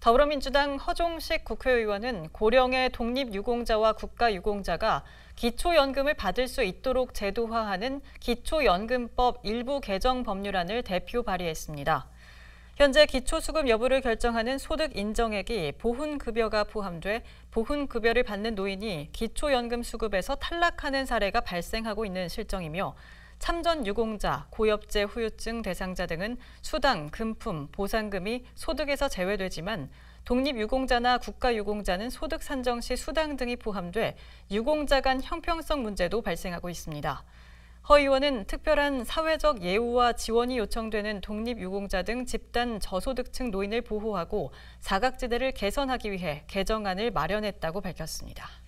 더불어민주당 허종식 국회의원은 고령의 독립유공자와 국가유공자가 기초연금을 받을 수 있도록 제도화하는 기초연금법 일부 개정 법률안을 대표 발의했습니다. 현재 기초수급 여부를 결정하는 소득 인정액이 보훈급여가 포함돼 보훈급여를 받는 노인이 기초연금 수급에서 탈락하는 사례가 발생하고 있는 실정이며 참전 유공자, 고엽제 후유증 대상자 등은 수당, 금품, 보상금이 소득에서 제외되지만 독립유공자나 국가유공자는 소득 산정 시 수당 등이 포함돼 유공자 간 형평성 문제도 발생하고 있습니다. 허 의원은 특별한 사회적 예우와 지원이 요청되는 독립유공자 등 집단 저소득층 노인을 보호하고 사각지대를 개선하기 위해 개정안을 마련했다고 밝혔습니다.